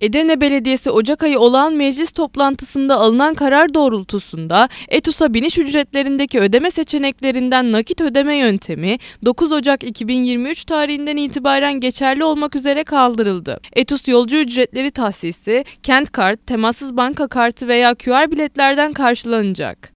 Edirne Belediyesi Ocak ayı olağan meclis toplantısında alınan karar doğrultusunda ETUS'a biniş ücretlerindeki ödeme seçeneklerinden nakit ödeme yöntemi 9 Ocak 2023 tarihinden itibaren geçerli olmak üzere kaldırıldı. ETUS yolcu ücretleri tahsisi, kent kart, temassız banka kartı veya QR biletlerden karşılanacak.